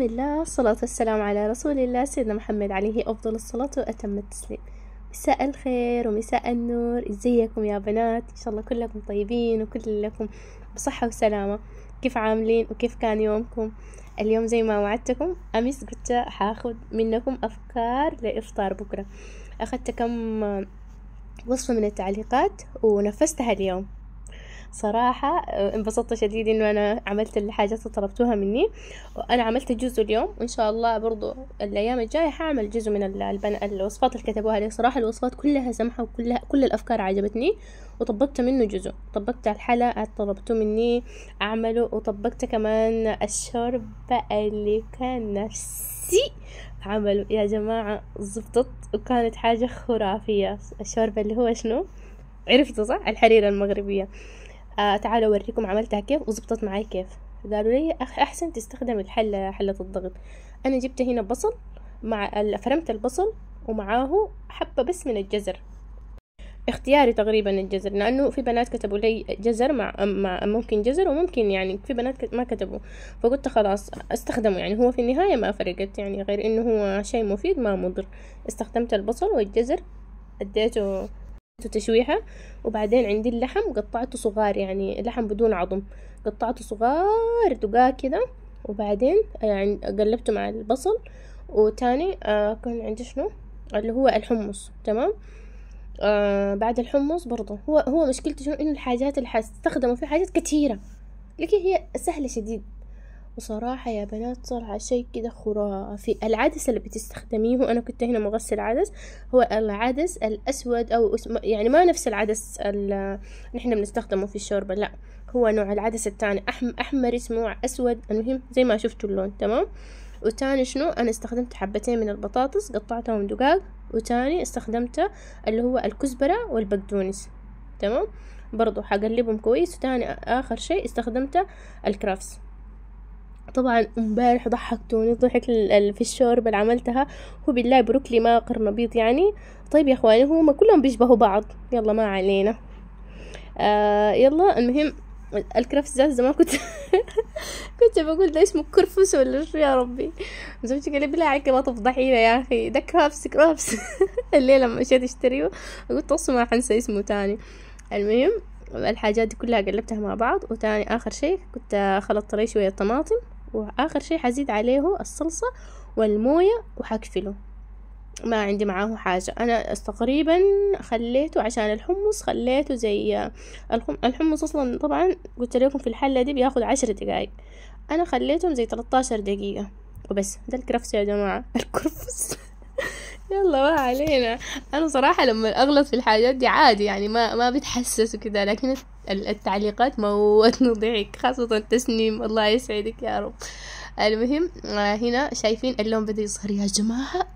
بسم الله الصلاة والسلام على رسول الله سيدنا محمد عليه أفضل الصلاة وأتم التسليم مساء الخير ومساء النور ازيكم يا بنات ان شاء الله كلكم طيبين وكلكم بصحة وسلامة كيف عاملين وكيف كان يومكم اليوم زي ما وعدتكم امس قلت حاخد منكم افكار لافطار بكرة اخدت كم وصفة من التعليقات ونفذتها اليوم صراحة آه، انبسطت شديد انه انا عملت الحاجات اللي طلبتوها مني وانا عملت جزء اليوم وان شاء الله برضو الايام الجاية حعمل جزء من البن... الوصفات اللي كتبوها لي صراحة الوصفات كلها سمحة وكلها كل الافكار عجبتني وطبقت منه جزء طبقت الحلا طلبته مني اعمله وطبقت كمان الشرب اللي كان نفسي عمله يا جماعة زبطت وكانت حاجة خرافية الشوربة اللي هو شنو عرفته صح الحريرة المغربية آه، تعال تعالوا اوريكم عملتها كيف وزبطت معي كيف قالوا لي احسن تستخدم الحلة حلة الضغط انا جبت هنا بصل مع فرمت البصل ومعاه حبة بس من الجزر اختياري تقريبا الجزر لانه في بنات كتبوا لي جزر مع, مع ممكن جزر وممكن يعني في بنات ما كتبوا فقلت خلاص استخدمه يعني هو في النهاية ما فرقت يعني غير انه هو شيء مفيد ما مضر استخدمت البصل والجزر اديته تشويحة وبعدين عندي اللحم قطعته صغار يعني لحم بدون عظم قطعته صغار دقاق كده وبعدين يعني قلبته مع البصل وتاني آه كان عندي شنو اللي هو الحمص تمام آه بعد الحمص برضه هو هو مشكلته شنو انه الحاجات اللي حستخدمه في حاجات كثيره لكن هي سهلة شديد بصراحة يا بنات على شي كده خرافي العدس اللي بتستخدميه أنا كنت هنا مغسل عدس هو العدس الأسود أو اسم يعني ما نفس العدس اللي نحن بنستخدمه في الشوربة لا هو نوع العدس التاني أحم أحمر اسمه أسود المهم زي ما شفتوا اللون تمام وتاني شنو أنا استخدمت حبتين من البطاطس قطعتهم دقاق وتاني استخدمت اللي هو الكزبرة والبقدونس تمام برضو حقلبهم كويس وتاني آخر شي استخدمت الكرافس طبعا امبارح ضحكتوني ضحك في الشوربة اللي عملتها هو بالله بروكلي ما قرنبيط يعني طيب يا اخواني هم كلهم بيشبهوا بعض يلا ما علينا آه يلا المهم الكرفس ده زمان كنت كنت بقول ده اسمه كرفس ولا شو يا ربي زوجتي قال لي بالله عليك ما تفضحينا يا اخي ده كرفس كرفس الليلة لما مشيت اشتريه قلت اصلا ما حنسى اسمه تاني المهم الحاجات دي كلها قلبتها مع بعض وتاني اخر شيء كنت خلطت لي شويه طماطم واخر شي حزيد عليه الصلصة والموية وحكفله ما عندي معاه حاجة أنا تقريبا خليته عشان الحمص خليته زي الحمص أصلا طبعا قلت لكم في الحلة دي بياخد عشر دقايق أنا خليتهم زي 13 دقيقة وبس ده الكرفس يا جماعة الكرفس يلا ما علينا أنا صراحة لما أغلط في الحاجات دي عادي يعني ما ما بتحسس وكذا لكن التعليقات موتني ضحك خاصة التسنيم الله يسعدك يا رب المهم آه، هنا شايفين اللون بدأ يظهر يا جماعة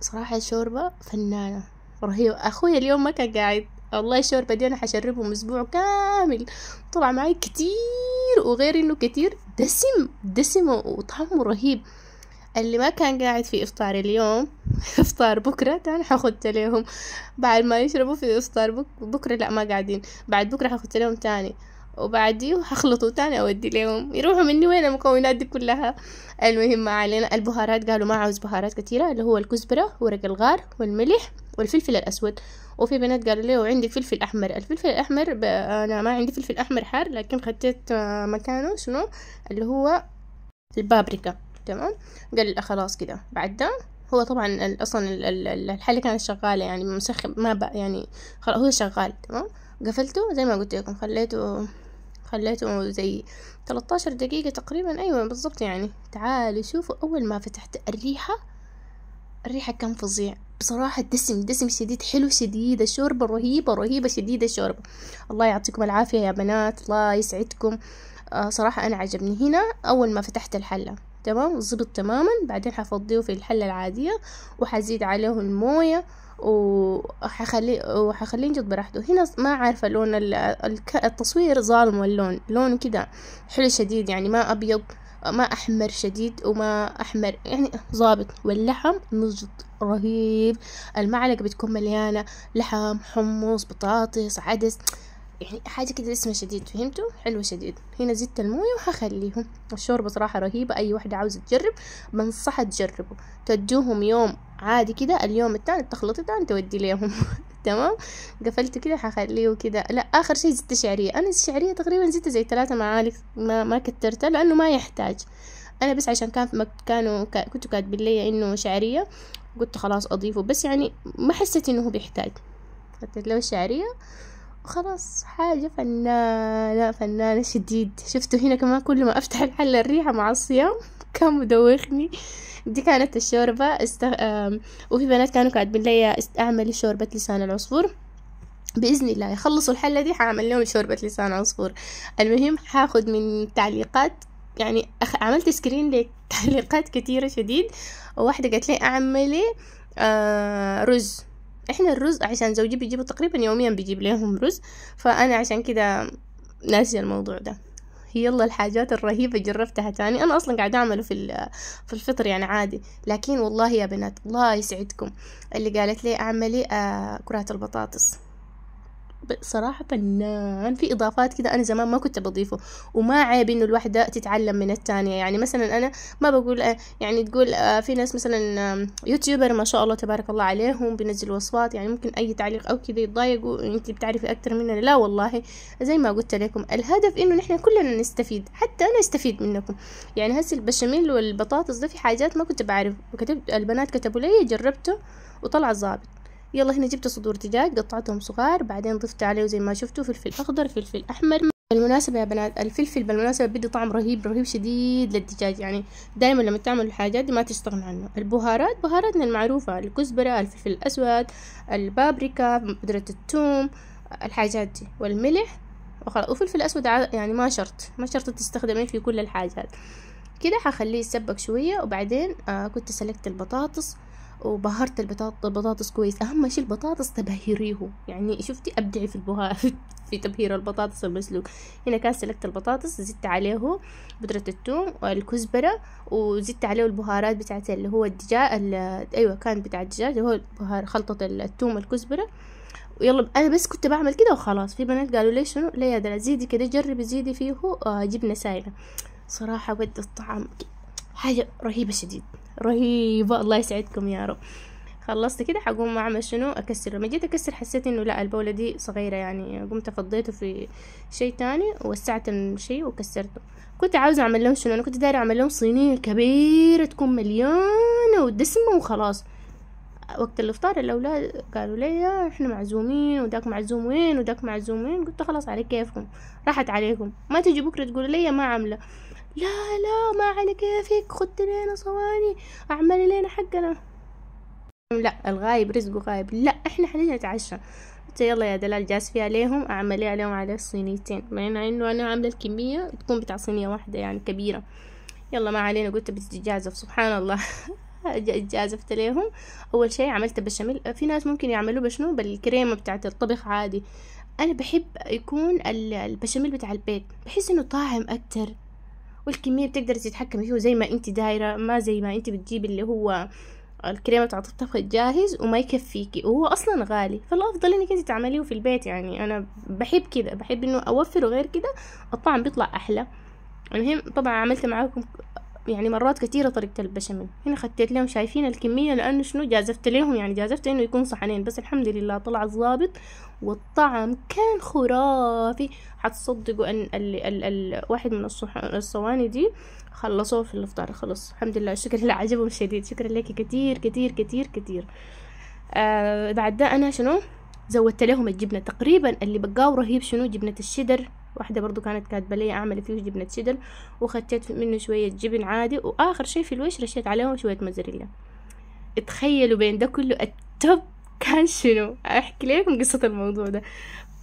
صراحة الشوربة فنانة رهيبة أخوي اليوم ما كان قاعد والله الشوربة دي أنا حشربهم أسبوع كامل طلع معي كتير وغير إنه كتير دسم دسم وطعمه رهيب اللي ما كان قاعد في إفطار اليوم افطار بكره تاني حاخد لهم بعد ما يشربوا في افطار بك بكره لا ما قاعدين بعد بكره حاخد لهم تاني وبعدي حخلطه تاني اودي لهم يروحوا مني وين المكونات دي كلها المهم ما علينا البهارات قالوا ما عاوز بهارات كثيره اللي هو الكزبره ورق الغار والملح والفلفل الاسود وفي بنات قالوا لي وعندي فلفل احمر الفلفل الاحمر ب... انا ما عندي فلفل احمر حار لكن خديت آه، مكانه شنو اللي هو البابريكا تمام قال خلاص كده بعد ده هو طبعا اصلا الحاله كانت شغاله يعني مسخن ما بقى يعني خلاص هو شغال تمام قفلته زي ما قلت لكم خليته خليته زي 13 دقيقة تقريبا أيوة بالضبط يعني تعالوا شوفوا أول ما فتحت الريحة الريحة كان فظيع بصراحة دسم دسم شديد حلو شديد الشوربة رهيبة رهيبة شديدة الشوربة الله يعطيكم العافية يا بنات الله يسعدكم آه صراحة أنا عجبني هنا أول ما فتحت الحلة تمام زبط تماما بعدين حفضيه في الحلة العادية وحزيد عليه الموية وحخليه وحخليه ينجض براحته هنا ما عارفة لون التصوير ظالم اللون لون كده حلو شديد يعني ما أبيض ما أحمر شديد وما أحمر يعني ظابط واللحم نجد رهيب المعلقة بتكون مليانة لحم حمص بطاطس عدس يعني حاجة كده اسمها شديد فهمتوا حلو شديد هنا زدت الموية وحخليهم الشوربة صراحة رهيبة أي واحدة عاوزة تجرب بنصحها تجربوا تدوهم يوم عادي كده اليوم التاني تخلطي تاني تودي ليهم تمام قفلت كده حخليه كده لا اخر شيء زدت شعريه انا الشعريه تقريبا زدت زي ثلاثة معالق ما, ما كترتها لانه ما يحتاج انا بس عشان كان كانوا كنت كاتبين لي انه شعريه قلت خلاص اضيفه بس يعني ما حسيت انه هو بيحتاج حطيت له الشعريه خلاص حاجة فنانة فنانة شديد شفتوا هنا كمان كل ما أفتح الحل الريحة مع الصيام كان مدوخني دي كانت الشوربة است... وفي بنات كانوا كاتبين لي أعملي شوربة لسان العصفور بإذن الله يخلصوا الحلة دي حعمل لهم شوربة لسان عصفور المهم حاخد من تعليقات يعني عملت سكرين لتعليقات كتيرة شديد وواحدة قالت لي أعملي آه رز احنا الرز عشان زوجي بيجيبه تقريبا يوميا بيجيب لهم رز فانا عشان كده ناسية الموضوع ده يلا الحاجات الرهيبة جربتها تاني أنا أصلا قاعدة أعمله في في الفطر يعني عادي لكن والله يا بنات الله يسعدكم اللي قالت لي أعملي آه كرات البطاطس صراحه فنان في اضافات كذا انا زمان ما كنت بضيفه وما عيب انه الواحده تتعلم من الثانيه يعني مثلا انا ما بقول يعني تقول آه، في ناس مثلا يوتيوبر ما شاء الله تبارك الله عليهم بنزل وصفات يعني ممكن اي تعليق او كذا يتضايقوا انت بتعرفي اكثر مننا لا والله زي ما قلت لكم الهدف انه نحن كلنا نستفيد حتى انا استفيد منكم يعني هسه البشاميل والبطاطس ده في حاجات ما كنت بعرف وكتبت البنات كتبوا لي جربته وطلع ظابط يلا هنا جبت صدور دجاج قطعتهم صغار بعدين ضفت عليه زي ما شفتوا فلفل اخضر فلفل احمر بالمناسبة يا بنات الفلفل بالمناسبة بيدي طعم رهيب رهيب شديد للدجاج يعني دائما لما تعملوا الحاجات دي ما تستغنى عنه البهارات بهاراتنا المعروفة الكزبرة الفلفل الأسود البابريكا بودرة التوم الحاجات دي والملح وخلاص وفلفل أسود يعني ما شرط ما شرط تستخدميه في كل الحاجات كده هخليه يسبك شوية وبعدين آه كنت سلكت البطاطس وبهرت البطاطس كويس اهم شيء البطاطس تبهريه يعني شفتي ابدعي في البها في تبهير البطاطس المسلوق هنا كان سلقت البطاطس زدت عليه بودرة الثوم والكزبرة وزدت عليه البهارات بتاعت اللي هو الدجاج ايوه كان بتاع الدجاج اللي هو بهار خلطة الثوم والكزبرة ويلا انا بس كنت بعمل كده وخلاص في بنات قالوا لي شنو لا يا زيدي كده جربي زيدي فيه آه، جبنة سايلة صراحة ودي الطعم حاجة رهيبة شديد رهيبة الله يسعدكم يا رب خلصت كده حقوم اعمل شنو اكسر لما جيت اكسر حسيت انه لا البوله دي صغيره يعني قمت فضيته في شيء تاني ووسعت الشيء وكسرته كنت عاوزه اعمل لهم شنو انا كنت داري اعمل لهم صينيه كبيره تكون مليانه ودسمه وخلاص وقت الافطار الاولاد قالوا لي احنا معزومين وداك معزوم وين وداك معزوم وين قلت خلاص على كيفكم راحت عليكم ما تجي بكره تقولوا لي ما عامله لا لا ما على كيفك خد لنا صواني اعملي لنا حقنا لا الغايب رزقه غايب لا احنا حنجي نتعشى قلت يلا يا دلال جاس فيها عليهم اعملي عليهم على الصينيتين مع انه انا عامله الكميه تكون بتاع صينيه واحده يعني كبيره يلا ما علينا قلت بتجازف سبحان الله جازفت ليهم اول شيء عملت بشاميل في ناس ممكن يعملوه بشنو بالكريمه بتاعت الطبخ عادي انا بحب يكون البشاميل بتاع البيت بحس انه طاعم اكتر والكمية بتقدري تتحكمي فيه زي ما انت دايرة ما زي ما انت بتجيبي اللي هو الكريمة بتاع الطبخ الجاهز وما يكفيكي وهو اصلا غالي فالافضل انك انت تعمليه في البيت يعني انا بحب كده بحب انه اوفر وغير كده الطعم بيطلع احلى المهم طبعا عملت معاكم يعني مرات كتيرة طريقة البشاميل هنا خديت لهم شايفين الكمية لأنه شنو جازفت لهم يعني جازفت إنه يكون صحنين بس الحمد لله طلع ظابط والطعم كان خرافي حتصدقوا أن ال ال ال واحد من الصواني دي خلصوه في الإفطار خلص الحمد لله شكرا اللي عجبهم شديد شكرا لك كتير كتير كتير كتير آه بعد ده أنا شنو زودت لهم الجبنة تقريبا اللي بقاو رهيب شنو جبنة الشدر واحدة برضو كانت كاتبة لي أعمل فيه جبنة شيدر وخطيت منه شوية جبن عادي وآخر شي في الوش رشيت عليهم شوية مزريلا تخيلوا بين ده كله التوب كان شنو أحكي لكم قصة الموضوع ده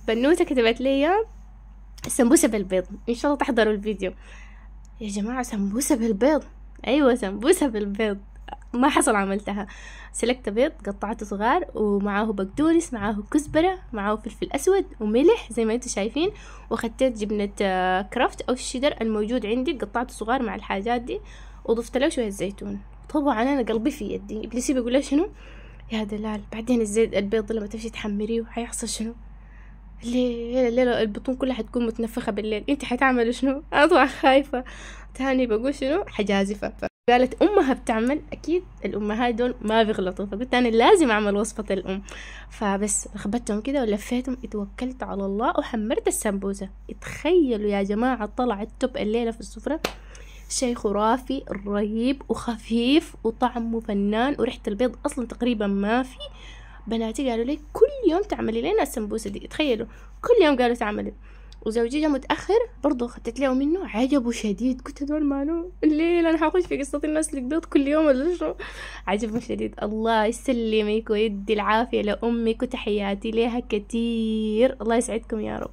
بنوتة كتبت لي سمبوسة بالبيض إن شاء الله تحضروا الفيديو يا جماعة سمبوسة بالبيض أيوة سمبوسة بالبيض ما حصل عملتها سلكت بيض قطعته صغار ومعاه بقدونس معاه كزبرة معاه فلفل أسود وملح زي ما انتم شايفين وخدت جبنة آه، كرافت أو الشيدر الموجود عندي قطعته صغار مع الحاجات دي وضفت له شوية زيتون طبعا أنا قلبي في يدي إبليسي بيقول شنو يا دلال بعدين الزيت البيض لما تمشي تحمريه حيحصل شنو ليه ليه البطون كلها حتكون متنفخة بالليل انت حتعملي شنو انا خايفة تاني بقول شنو حجازفة قالت امها بتعمل اكيد الامهات دول ما بيغلطوا فقلت انا لازم اعمل وصفه الام فبس خبتهم كده ولفيتهم اتوكلت على الله وحمرت السمبوسه تخيلوا يا جماعه طلع التوب الليله في السفره شيء خرافي رهيب وخفيف وطعمه فنان وريحه البيض اصلا تقريبا ما في بناتي قالوا لي كل يوم تعملي لنا السمبوسه دي تخيلوا كل يوم قالوا تعملي وزوجي جا متاخر برضه خدت له منه عجبه شديد قلت هدول مالو الليل انا حخش في قصه الناس اللي بيض كل يوم ولا شو عجبه شديد الله يسلمك ويدي العافيه لامك وتحياتي لها كتير الله يسعدكم يا رب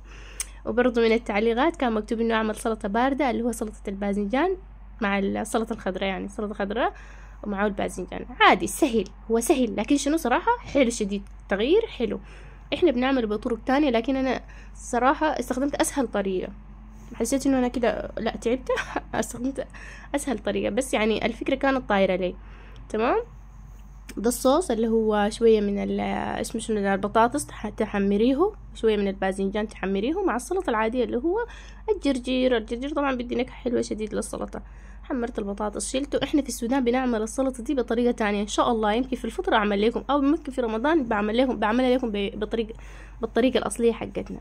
وبرضه من التعليقات كان مكتوب انه اعمل سلطه بارده اللي هو سلطه الباذنجان مع السلطه الخضراء يعني السلطه خضراء ومعه الباذنجان عادي سهل هو سهل لكن شنو صراحه حلو شديد تغيير حلو احنا بنعمله بطرق تانية لكن انا صراحة استخدمت اسهل طريقة حسيت انه انا كده لا تعبت استخدمت اسهل طريقة بس يعني الفكرة كانت طايرة لي تمام ده الصوص اللي هو شوية من اسمه شنو البطاطس تحمريه شوية من الباذنجان تحمريه مع السلطة العادية اللي هو الجرجير الجرجير طبعا بدي نكهة حلوة شديد للسلطة حمرت البطاطس شلته احنا في السودان بنعمل السلطه دي بطريقه تانية ان شاء الله يمكن في الفطر اعمل لكم او ممكن في رمضان بعمل لكم بعملها لكم بطريقه بالطريقه الاصليه حقتنا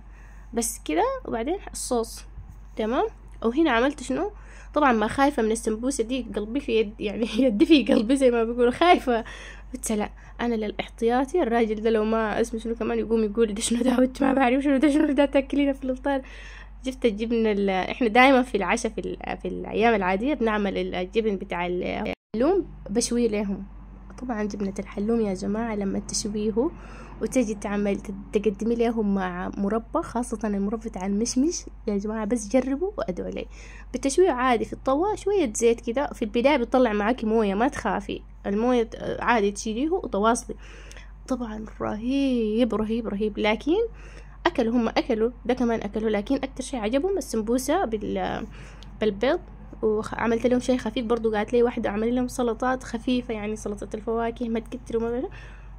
بس كده وبعدين الصوص تمام وهنا عملت شنو طبعا ما خايفة من السمبوسة دي قلبي في يد يعني يدي في قلبي زي ما بيقولوا خايفة قلت لا انا للاحتياطي الراجل ده لو ما اسمه شنو كمان يقوم يقول ده شنو ده ما بعرف شنو ده شنو ده تاكلينه في الافطار جبت الجبن احنا دائما في العشاء في, ال... في الايام العاديه بنعمل الجبن بتاع الحلوم بشويه لهم طبعا جبنة الحلوم يا جماعة لما تشويه وتجي تعمل تقدمي لهم مع مربى خاصة المربى بتاع المشمش يا جماعة بس جربوا وأدعوا لي بالتشويه عادي في الطوا شوية زيت كده في البداية بيطلع معاكي موية ما تخافي الموية عادي تشيليه وتواصلي طبعا رهيب رهيب رهيب لكن أكلوا هم أكلوا ده كمان أكلوا لكن أكتر شي عجبهم السمبوسة بال بالبيض وعملت لهم شي خفيف برضو قالت لي واحدة عمل لهم سلطات خفيفة يعني سلطة الفواكه ما تكتر وما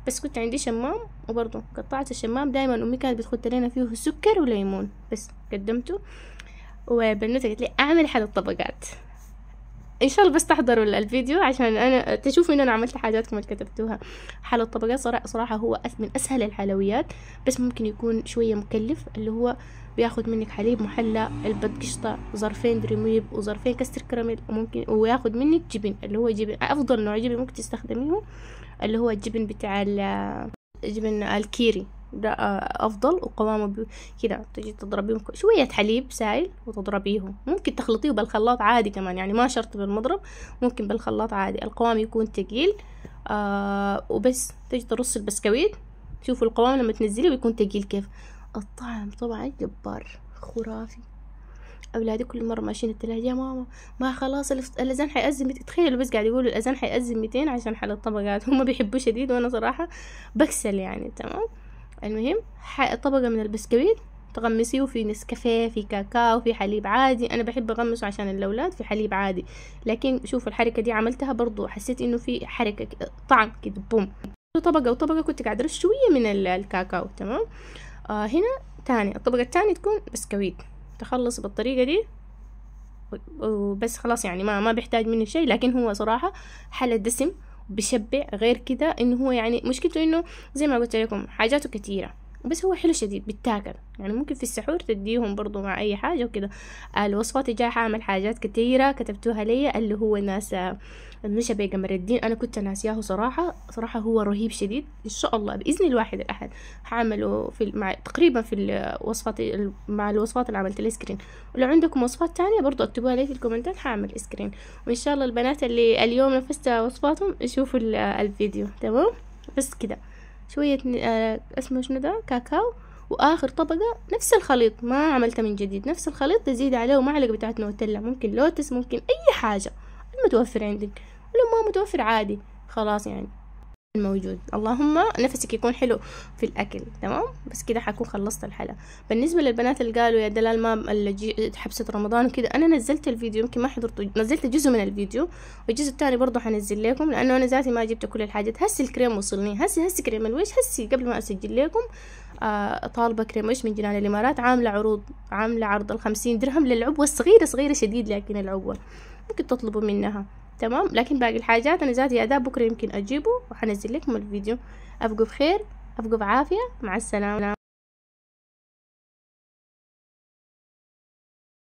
بس كنت عندي شمام وبرضو قطعت الشمام دايما أمي كانت بتخت لنا فيه سكر وليمون بس قدمته وبنوتة قالت لي أعمل حل الطبقات ان شاء الله بس تحضروا الفيديو عشان انا تشوفوا ان انا عملت حاجاتكم اللي كتبتوها حلى الطبقات صراحه هو من اسهل الحلويات بس ممكن يكون شويه مكلف اللي هو بياخد منك حليب محلى علبة قشطة ظرفين دريميب وظرفين كستر كراميل ممكن وياخد منك جبن اللي هو جبن أفضل نوع جبن ممكن تستخدميه اللي هو الجبن بتاع جبن الكيري ده افضل وقوامه كده تجي تضربيهم شويه حليب سائل وتضربيهم ممكن تخلطيه بالخلاط عادي كمان يعني ما شرط بالمضرب ممكن بالخلاط عادي القوام يكون تقيل آه وبس تجي ترص البسكويت شوفوا القوام لما تنزليه بيكون تقيل كيف الطعم طبعا جبار خرافي اولادي كل مره ماشيين الثلاجه يا ماما ما خلاص الاذان حيأذن متين تخيلوا بس قاعد يقولوا الاذان حيأذن متين عشان حل الطبقات هم بيحبوه شديد وانا صراحه بكسل يعني تمام المهم طبقة من البسكويت تغمسيه وفي نسكافيه في كاكاو في حليب عادي انا بحب اغمسه عشان الاولاد في حليب عادي لكن شوفوا الحركه دي عملتها برضو حسيت انه في حركه طعم كده بوم طبقه وطبقه كنت قاعده ارش شويه من الكاكاو تمام آه هنا تاني الطبقه الثانيه تكون بسكويت تخلص بالطريقه دي وبس خلاص يعني ما ما بيحتاج مني شيء لكن هو صراحه حل الدسم بشبع غير كده انه هو يعني مشكلته انه زي ما قلت لكم حاجاته كتيره بس هو حلو شديد بتاكل يعني ممكن في السحور تديهم برضو مع أي حاجة وكده الوصفات جاي حاعمل حاجات كتيرة كتبتوها لي اللي هو ناس النشا قمر الدين أنا كنت ناسياه صراحة صراحة هو رهيب شديد إن شاء الله بإذن الواحد الأحد حعمله في مع تقريبا في الوصفات مع الوصفات اللي عملت الاسكرين ولو عندكم وصفات تانية برضو اكتبوها لي في الكومنتات حعمل سكرين وإن شاء الله البنات اللي اليوم نفست وصفاتهم يشوفوا الفيديو تمام بس كده شوية آه، اسمه شنو ده كاكاو واخر طبقة نفس الخليط ما عملته من جديد نفس الخليط تزيد عليه معلقة بتاعت نوتيلا ممكن لوتس ممكن اي حاجة المتوفر عندك ولو ما متوفر عادي خلاص يعني الموجود اللهم نفسك يكون حلو في الاكل تمام بس كده حكون خلصت الحلقه بالنسبه للبنات اللي قالوا يا دلال ما اللي حبسه رمضان وكده انا نزلت الفيديو يمكن ما حضرته نزلت جزء من الفيديو والجزء الثاني برضه حنزل لكم لانه انا ذاتي ما جبت كل الحاجات هسي الكريم وصلني هسي هسي كريم الوش هسي قبل ما اسجل لكم آه، طالبة كريم وش من جنان الإمارات عاملة عروض عاملة عرض الخمسين درهم للعبوة الصغيرة صغيرة شديد لكن العبوة ممكن تطلبوا منها تمام لكن باقي الحاجات انا زادي اداء بكره يمكن اجيبه وحنزل لكم الفيديو ابقوا بخير ابقوا بعافيه مع السلامه